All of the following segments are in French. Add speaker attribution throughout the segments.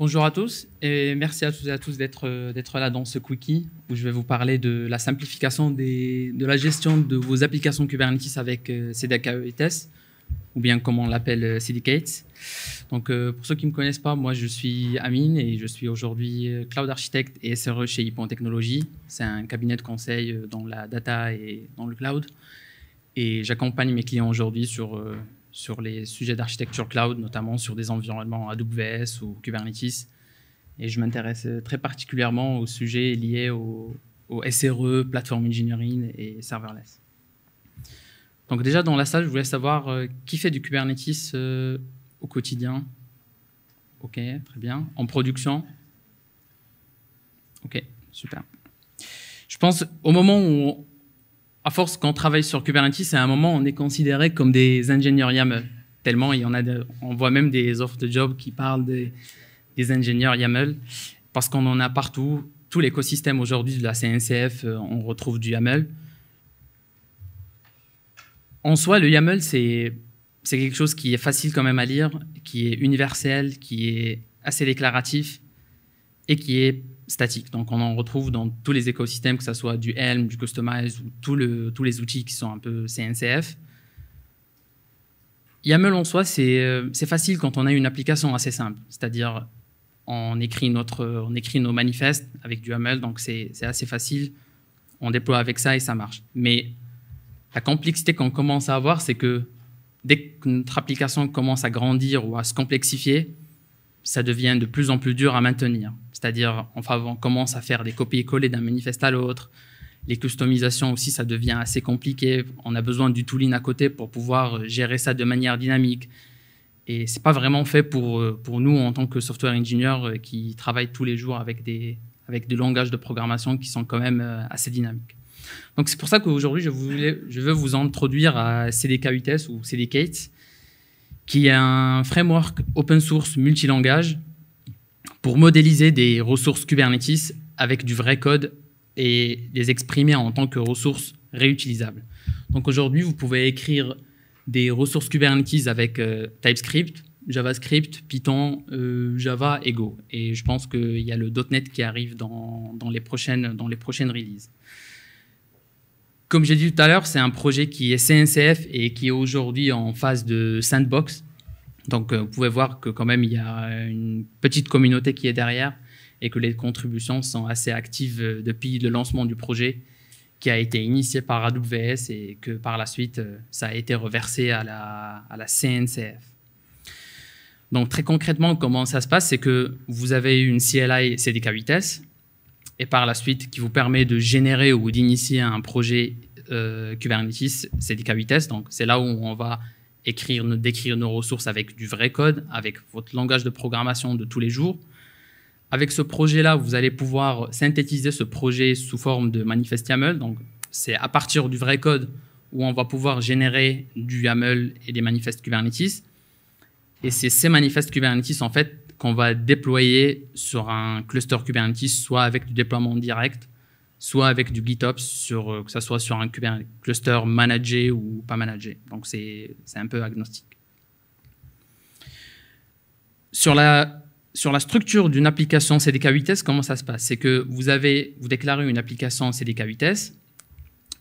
Speaker 1: Bonjour à tous et merci à tous et à tous euh, d'être là dans ce quickie où je vais vous parler de la simplification de la gestion de vos applications Kubernetes avec euh, CDKE et e ou bien comme on l'appelle euh, CDKates. E Donc pour ceux qui ne me connaissent pas, moi je suis Amine et je suis aujourd'hui Cloud Architect et SRE chez Ipon Technologies. C'est un cabinet de conseil dans la data et dans le cloud et j'accompagne mes clients aujourd'hui sur sur les sujets d'architecture cloud, notamment sur des environnements AWS ou Kubernetes. Et je m'intéresse très particulièrement aux sujets liés au, SRE, Platform Engineering et Serverless. Donc déjà dans la salle, je voulais savoir euh, qui fait du Kubernetes euh, au quotidien. Ok, très bien. En production Ok, super. Je pense au moment où à force, qu'on travaille sur Kubernetes, à un moment, on est considéré comme des ingénieurs YAML. Tellement, il y en a on voit même des offres de job qui parlent des, des ingénieurs YAML, parce qu'on en a partout. Tout l'écosystème aujourd'hui de la CNCF, euh, on retrouve du YAML. En soi, le YAML, c'est quelque chose qui est facile quand même à lire, qui est universel, qui est assez déclaratif et qui est statique. Donc, on en retrouve dans tous les écosystèmes, que ce soit du Helm, du Customize ou tous les outils qui sont un peu CNCF. YAML en soi, euh, c'est facile quand on a une application assez simple. C'est-à-dire, on écrit, notre, on écrit nos manifestes avec du YAML, donc c'est assez facile. On déploie avec ça et ça marche. Mais la complexité qu'on commence à avoir, c'est que dès que notre application commence à grandir ou à se complexifier, ça devient de plus en plus dur à maintenir. C'est-à-dire, enfin, on commence à faire des copier-coller d'un manifeste à l'autre. Les customisations aussi, ça devient assez compliqué. On a besoin du tooling à côté pour pouvoir euh, gérer ça de manière dynamique. Et c'est pas vraiment fait pour, euh, pour nous en tant que software engineer euh, qui travaille tous les jours avec des, avec des langages de programmation qui sont quand même assez dynamiques. Donc c'est pour ça qu'aujourd'hui, je, je veux vous introduire à CDK UTS ou CDKate, qui est un framework open source multilangage pour modéliser des ressources Kubernetes avec du vrai code et les exprimer en tant que ressources réutilisables. Donc aujourd'hui, vous pouvez écrire des ressources Kubernetes avec euh, TypeScript, JavaScript, Python, euh, Java et Go. Et je pense qu'il y a le .NET qui arrive dans, les, prochaines, dans les prochaines releases. Comme j'ai dit tout à l'heure, c'est un projet qui est CNCF et qui est aujourd'hui en phase de sandbox. Donc euh, vous pouvez voir que quand même il y a une petite communauté qui est derrière et que les contributions sont assez actives euh, depuis le lancement du projet qui a été initié par AWS et que par la suite euh, ça a été reversé à la, CNCF. Donc très concrètement, comment ça se passe, c'est que vous avez une CLI CDK vitesse et par la suite qui vous permet de générer ou d'initier un projet Kubernetes CDK vitesse. Donc c'est là où on va écrire, décrire nos ressources avec du vrai code, avec votre langage de programmation de tous les jours. Avec ce projet-là, vous allez pouvoir synthétiser ce projet sous forme de manifeste YAML. Donc, c'est à partir du vrai code où on va pouvoir générer du YAML et des manifestes Kubernetes. Et c'est ces manifestes Kubernetes, en fait, qu'on va déployer sur un cluster Kubernetes, soit avec du déploiement direct, soit avec du GitOps, sur, euh, que ce soit sur un cluster managé ou pas managé. Donc c'est un peu agnostique. Sur la, sur la structure d'une application CDK vitesse, comment ça se passe C'est que vous, avez, vous déclarez une application CDK vitesse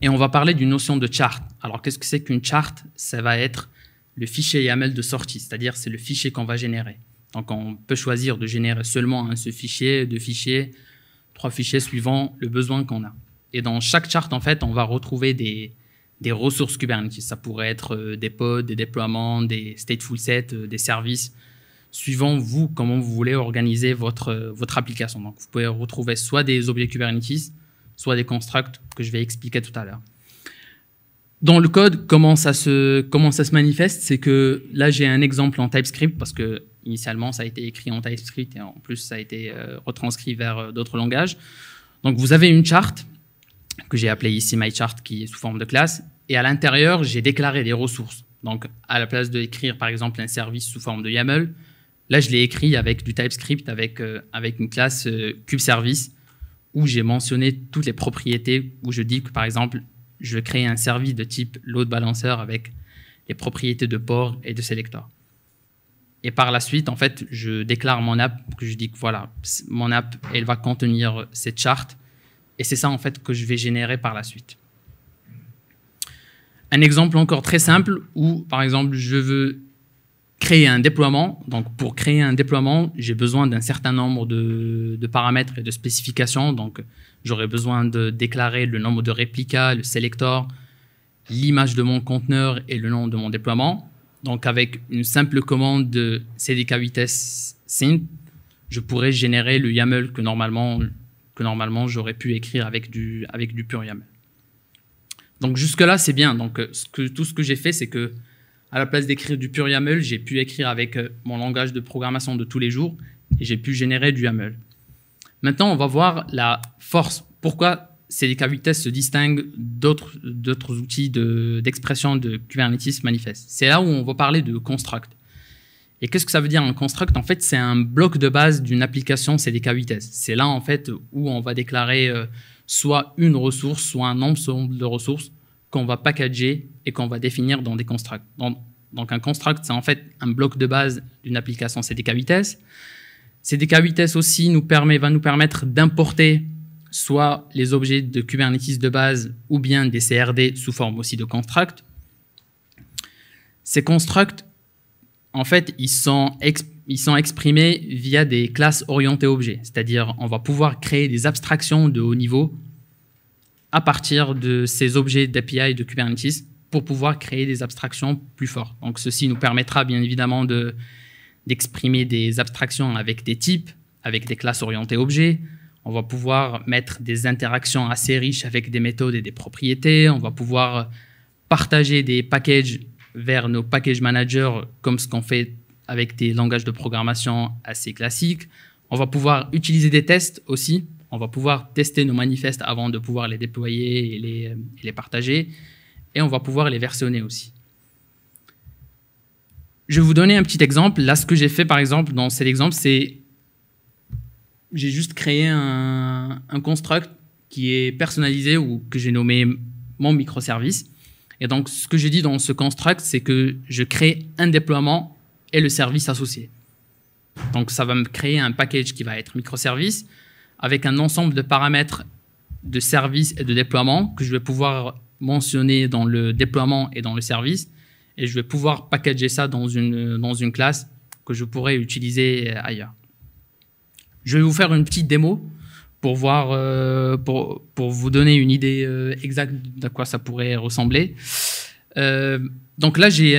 Speaker 1: et on va parler d'une notion de chart. Alors qu'est-ce que c'est qu'une chart Ça va être le fichier YAML de sortie, c'est-à-dire c'est le fichier qu'on va générer. Donc on peut choisir de générer seulement un ce fichier, deux fichiers, trois fichiers suivant le besoin qu'on a. Et dans chaque charte, en fait, on va retrouver des, des ressources Kubernetes. Ça pourrait être euh, des pods, des déploiements, des stateful sets, euh, des services, suivant vous, comment vous voulez organiser votre, euh, votre application. Donc, vous pouvez retrouver soit des objets Kubernetes, soit des constructs que je vais expliquer tout à l'heure. Dans le code, comment ça se, comment ça se manifeste C'est que là, j'ai un exemple en TypeScript parce que Initialement, ça a été écrit en TypeScript et en plus, ça a été euh, retranscrit vers euh, d'autres langages. Donc, vous avez une charte que j'ai appelée ici MyChart, qui est sous forme de classe. Et à l'intérieur, j'ai déclaré des ressources. Donc, à la place d'écrire, par exemple, un service sous forme de YAML, là, je l'ai écrit avec du TypeScript, avec, euh, avec une classe CubeService, où j'ai mentionné toutes les propriétés, où je dis que, par exemple, je crée un service de type load balancer avec les propriétés de port et de sélecteur. Et par la suite, en fait, je déclare mon app, que je dis que voilà, mon app, elle va contenir cette charte. Et c'est ça, en fait, que je vais générer par la suite. Un exemple encore très simple où, par exemple, je veux créer un déploiement. Donc, pour créer un déploiement, j'ai besoin d'un certain nombre de, paramètres et de spécifications. Donc, j'aurais besoin de déclarer le nombre de réplicas, le selector, l'image de mon conteneur et le nom de mon déploiement. Donc avec une simple commande de CDK vitesse synth, je pourrais générer le YAML que normalement, que normalement j'aurais pu écrire avec du, avec du pur YAML. Donc jusque-là, c'est bien. Donc euh, tout ce que j'ai fait, c'est que à la place d'écrire du pur YAML, j'ai pu écrire avec euh, mon langage de programmation de tous les jours et j'ai pu générer du YAML. Maintenant, on va voir la force. Pourquoi CDK Vitesse se distingue d'autres outils d'expression de, Kubernetes manifeste. C'est là où on va parler de construct. Et qu'est-ce que ça veut dire un construct En fait, c'est un bloc de base d'une application CDK Vitesse. C'est là en fait où on va déclarer euh, soit une ressource, soit un ensemble de ressources qu'on va packager et qu'on va définir dans des constructs. donc un construct, c'est en fait un bloc de base d'une application CDK Vitesse. CDK Vitesse aussi nous permet, va nous permettre d'importer soit les objets de Kubernetes de base ou bien des CRD sous forme aussi de constructs. Ces constructs, en fait, ils sont, exprimés via des classes orientées objets, c'est-à-dire on va pouvoir créer des abstractions de haut niveau à partir de ces objets d'API de Kubernetes pour pouvoir créer des abstractions plus fortes. Donc ceci nous permettra bien évidemment d'exprimer des abstractions avec des types, avec des classes orientées objets, on va pouvoir mettre des interactions assez riches avec des méthodes et des propriétés. On va pouvoir partager des packages vers nos package managers comme ce qu'on fait avec des langages de programmation assez classiques. On va pouvoir utiliser des tests aussi. On va pouvoir tester nos manifestes avant de pouvoir les déployer et les, partager. Et on va pouvoir les versionner aussi. Je vais vous donner un petit exemple. Là, ce que j'ai fait, par exemple, dans cet exemple, c'est j'ai juste créé un, construct qui est personnalisé ou que j'ai nommé mon microservice. Et donc, ce que j'ai dit dans ce construct, c'est que je crée un déploiement et le service associé. Donc, ça va me créer un package qui va être microservice avec un ensemble de paramètres de service et de déploiement que je vais pouvoir mentionner dans le déploiement et dans le service. Et je vais pouvoir packager ça dans une, dans une classe que je pourrais utiliser ailleurs. Je vais vous faire une petite démo pour voir, euh, pour, pour, vous donner une idée euh, exacte de quoi ça pourrait ressembler. Euh, donc là, j'ai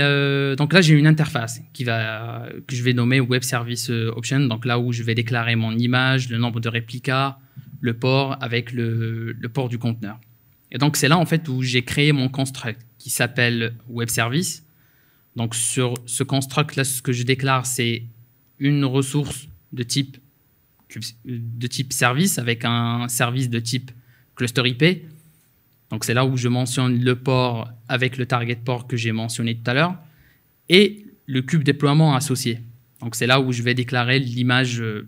Speaker 1: donc là j'ai une interface qui va que je vais nommer Web Service Option. Donc là où je vais déclarer mon image, le nombre de réplicas, le port avec le, le port du conteneur. Et donc c'est là en fait où j'ai créé mon construct qui s'appelle Web Service. Donc sur ce construct là, ce que je déclare c'est une ressource de type de type service avec un service de type cluster IP. Donc c'est là où je mentionne le port avec le target port que j'ai mentionné tout à l'heure et le cube déploiement associé. Donc c'est là où je vais déclarer l'image euh,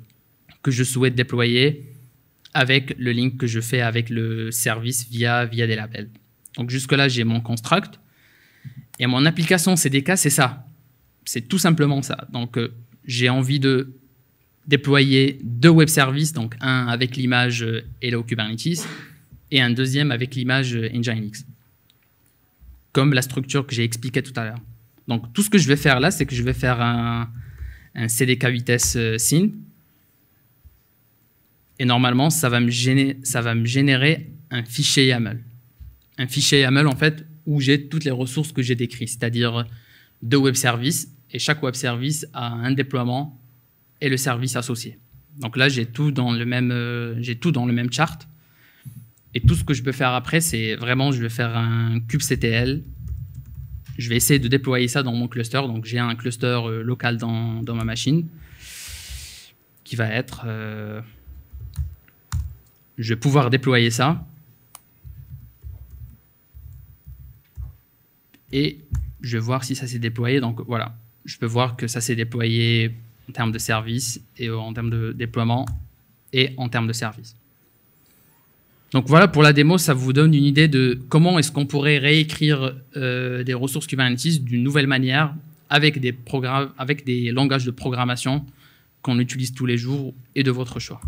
Speaker 1: que je souhaite déployer avec le link que je fais avec le service via, via des labels. Donc jusque-là, j'ai mon construct. Et mon application CDK, c'est ça. C'est tout simplement ça. Donc euh, j'ai envie de déployer deux web services, donc un avec l'image euh, Hello Kubernetes et un deuxième avec l'image euh, Nginx, comme la structure que j'ai expliquée tout à l'heure. Donc tout ce que je vais faire là, c'est que je vais faire un, CDK vitesse euh, SYN, et normalement ça va, me ça va me générer un fichier YAML. Un fichier YAML en fait où j'ai toutes les ressources que j'ai décrites, c'est-à-dire deux web services et chaque web service a un déploiement et le service associé. Donc là, j'ai tout dans le même, euh, j'ai tout dans le même chart. Et tout ce que je peux faire après, c'est vraiment, je vais faire un ctl Je vais essayer de déployer ça dans mon cluster. Donc j'ai un cluster euh, local dans, dans, ma machine qui va être, euh, je vais pouvoir déployer ça. Et je vais voir si ça s'est déployé. Donc voilà, je peux voir que ça s'est déployé en termes de services et euh, en termes de déploiement et en termes de service. Donc voilà, pour la démo, ça vous donne une idée de comment est-ce qu'on pourrait réécrire euh, des ressources Kubernetes d'une nouvelle manière avec des, programmes, avec des langages de programmation qu'on utilise tous les jours et de votre choix.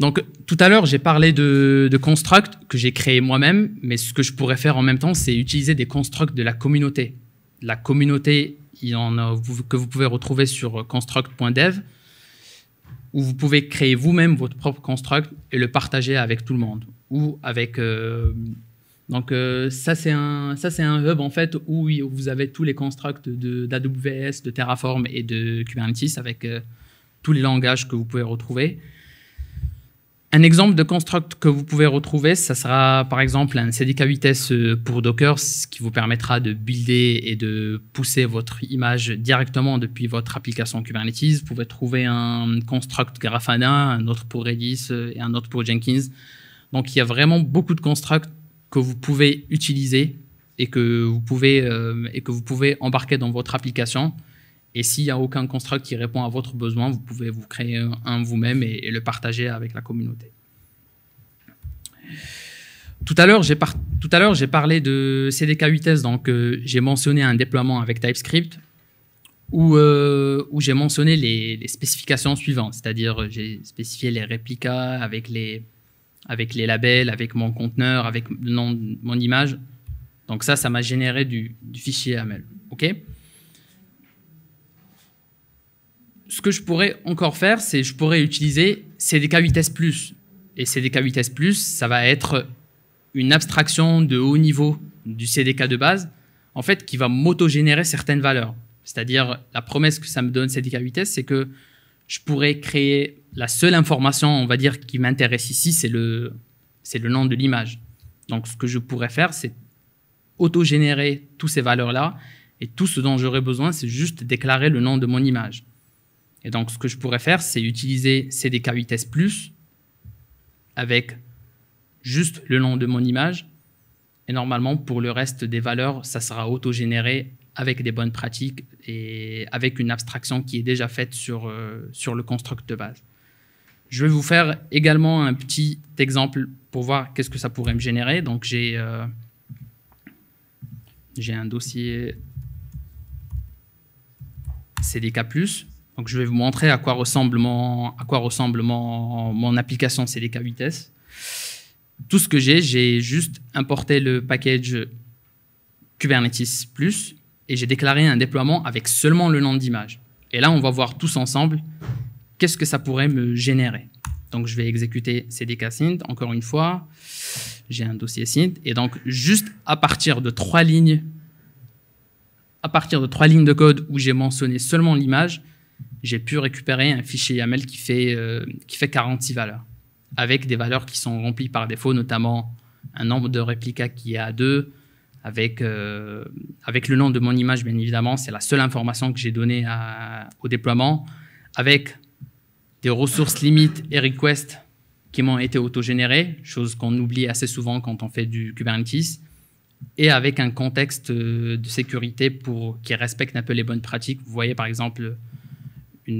Speaker 1: Donc tout à l'heure, j'ai parlé de, de constructs que j'ai créé moi-même, mais ce que je pourrais faire en même temps, c'est utiliser des constructs de la communauté. La communauté en a, que vous pouvez retrouver sur euh, construct.dev, où vous pouvez créer vous-même votre propre construct et le partager avec tout le monde. Ou avec. Euh, donc, euh, ça, c'est un, ça, c'est un hub en fait où vous avez tous les constructs d'AWS, de, Terraform et de Kubernetes avec tous les langages que vous pouvez retrouver. Un exemple de construct que vous pouvez retrouver, ça sera par exemple un CDK vitesse euh, pour Docker, ce qui vous permettra de builder et de pousser votre image directement depuis votre application Kubernetes. Vous pouvez trouver un construct Grafana, un autre pour Redis euh, et un autre pour Jenkins. Donc il y a vraiment beaucoup de constructs que vous pouvez utiliser et que vous pouvez, euh, et que vous pouvez embarquer dans votre application. Et s'il n'y a aucun construct qui répond à votre besoin, vous pouvez vous créer un vous-même et, le partager avec la communauté. Tout à l'heure, j'ai parlé de CDK 8S, donc euh, j'ai mentionné un déploiement avec TypeScript où, euh, où j'ai mentionné les, spécifications suivantes, c'est-à-dire j'ai spécifié les réplicas avec les, avec les labels, avec mon conteneur, avec mon, image. Donc ça, ça m'a généré du, du, fichier AML. OK ce que je pourrais encore faire, c'est je pourrais utiliser CDK 8S Plus. Et CDK 8S Plus, ça va être une abstraction de haut niveau du CDK de base, en fait, qui va m'auto-générer certaines valeurs. C'est-à-dire, la promesse que ça me donne CDK 8S, c'est que je pourrais créer la seule information, on va dire, qui m'intéresse ici, c'est le, c'est le nom de l'image. Donc, ce que je pourrais faire, c'est auto-générer toutes ces valeurs-là. Et tout ce dont j'aurais besoin, c'est juste déclarer le nom de mon image. Et donc, ce que je pourrais faire, c'est utiliser CDK Vitesse Plus avec juste le nom de mon image. Et normalement, pour le reste des valeurs, ça sera auto-généré avec des bonnes pratiques et avec une abstraction qui est déjà faite sur, euh, sur le construct de base. Je vais vous faire également un petit exemple pour voir qu'est-ce que ça pourrait me générer. Donc, j'ai euh, j'ai un dossier CDK+, je vais vous montrer à quoi ressemble mon, application CDK 8S. Tout ce que j'ai, j'ai juste importé le package Kubernetes Plus et j'ai déclaré un déploiement avec seulement le nom d'image. Et là, on va voir tous ensemble qu'est-ce que ça pourrait me générer. Donc je vais exécuter CDK Synth, encore une fois. J'ai un dossier Synth. Et donc juste à partir de trois lignes, à partir de trois lignes de code où j'ai mentionné seulement l'image, j'ai pu récupérer un fichier YAML qui fait, euh, qui fait 46 valeurs, avec des valeurs qui sont remplies par défaut, notamment un nombre de réplicas qui est à 2, avec, euh, avec le nom de mon image, bien évidemment, c'est la seule information que j'ai donnée à, au déploiement, avec des ressources limites et requests qui m'ont été autogénérées, chose qu'on oublie assez souvent quand on fait du Kubernetes, et avec un contexte euh, de sécurité pour, qui respecte un peu les bonnes pratiques. Vous voyez par exemple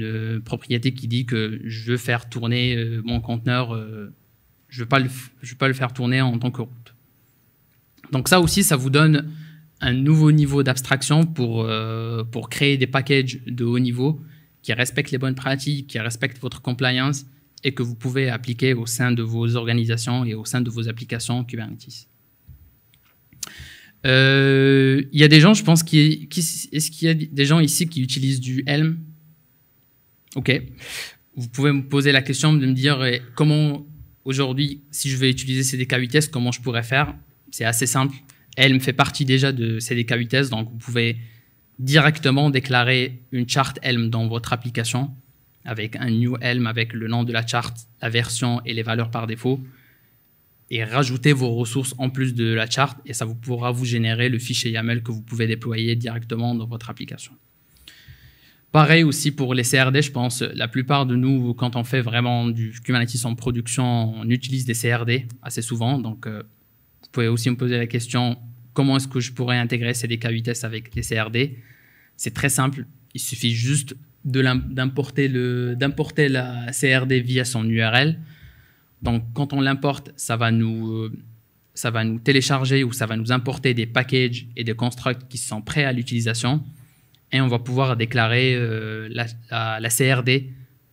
Speaker 1: euh, propriété qui dit que je veux faire tourner euh, mon conteneur, euh, je ne veux, pas le, je pas le faire tourner en tant que route. Donc ça aussi, ça vous donne un nouveau niveau d'abstraction pour, pour créer des packages de haut niveau qui respectent les bonnes pratiques, qui respectent votre compliance et que vous pouvez appliquer au sein de vos organisations et au sein de vos applications Kubernetes. Il y a des gens, je pense, qui, qui est-ce qu'il y a des gens ici qui utilisent du Helm OK. Vous pouvez me poser la question de me dire eh, comment aujourd'hui, si je vais utiliser CDK 8S, comment je pourrais faire C'est assez simple. Elle fait partie déjà de CDK 8S, donc vous pouvez directement déclarer une charte Helm dans votre application avec un new Helm, avec le nom de la charte, la version et les valeurs par défaut. Et rajouter vos ressources en plus de la charte et ça vous pourra vous générer le fichier YAML que vous pouvez déployer directement dans votre application. Pareil aussi pour les CRD, je pense, la plupart de nous, quand on fait vraiment du Kubernetes en production, on utilise des CRD assez souvent. Donc, euh, vous pouvez aussi me poser la question, comment est-ce que je pourrais intégrer CDK vitesse avec les CRD C'est très simple, il suffit juste d'importer la CRD via son URL. Donc, quand on l'importe, ça va nous euh, ça va nous télécharger ou ça va nous importer des packages et des constructs qui sont prêts à l'utilisation et on va pouvoir déclarer euh, la, CRD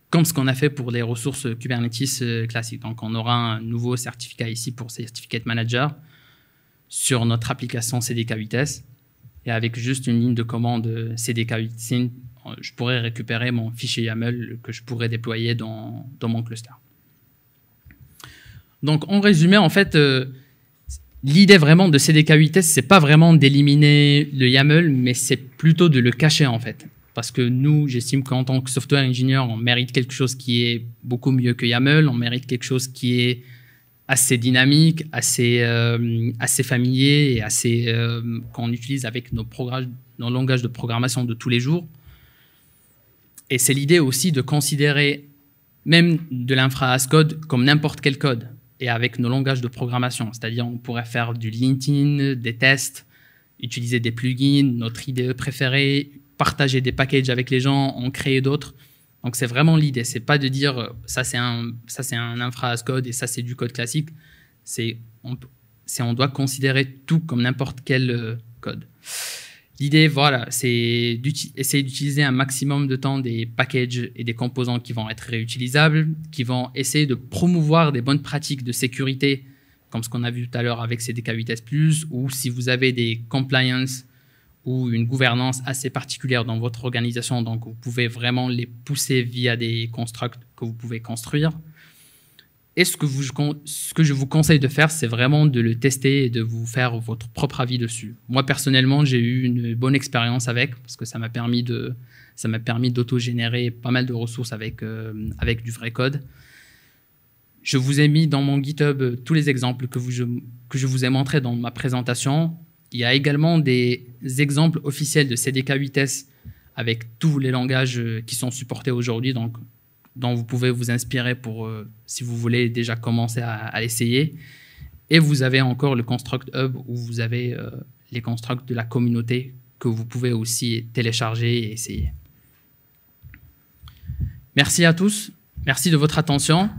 Speaker 1: comme ce qu'on a fait pour les ressources Kubernetes euh, classiques. Donc on aura un nouveau certificat ici pour Certificate Manager sur notre application CDK Vitesse et avec juste une ligne de commande CDK 8 Vitesse, je pourrais récupérer mon fichier YAML que je pourrais déployer dans, mon cluster. Donc en résumé, en fait, euh, L'idée vraiment de CDK8S, c'est pas vraiment d'éliminer le YAML, mais c'est plutôt de le cacher en fait. Parce que nous, j'estime qu'en tant que software engineer, on mérite quelque chose qui est beaucoup mieux que YAML, on mérite quelque chose qui est assez dynamique, assez, euh, assez familier et assez euh, qu'on utilise avec nos, nos langages de programmation de tous les jours. Et c'est l'idée aussi de considérer même de l'infra as code comme n'importe quel code et avec nos langages de programmation. C'est-à-dire, on pourrait faire du LinkedIn, des tests, utiliser des plugins, notre IDE préférée, partager des packages avec les gens, en créer d'autres. Donc, c'est vraiment l'idée. C'est pas de dire ça, c'est un, ça, c'est un infra as code et ça, c'est du code classique. C'est on, on doit considérer tout comme n'importe quel euh, code. L'idée, voilà, c'est d'essayer d'utiliser un maximum de temps des packages et des composants qui vont être réutilisables, qui vont essayer de promouvoir des bonnes pratiques de sécurité, comme ce qu'on a vu tout à l'heure avec CDK Vitesse Plus, ou si vous avez des compliance ou une gouvernance assez particulière dans votre organisation, donc vous pouvez vraiment les pousser via des constructs que vous pouvez construire. Et ce que, vous, ce que je vous conseille de faire, c'est vraiment de le tester et de vous faire votre propre avis dessus. Moi, personnellement, j'ai eu une bonne expérience avec, parce que ça m'a permis de ça m'a permis d'auto-générer pas mal de ressources avec, euh, avec du vrai code. Je vous ai mis dans mon GitHub euh, tous les exemples que, vous, que je vous ai montrés dans ma présentation. Il y a également des exemples officiels de CDK 8S avec tous les langages euh, qui sont supportés aujourd'hui, donc dont vous pouvez vous inspirer pour, euh, si vous voulez déjà commencer à, essayer l'essayer. Et vous avez encore le Construct Hub où vous avez euh, les constructs de la communauté que vous pouvez aussi télécharger et essayer. Merci à tous. Merci de votre attention.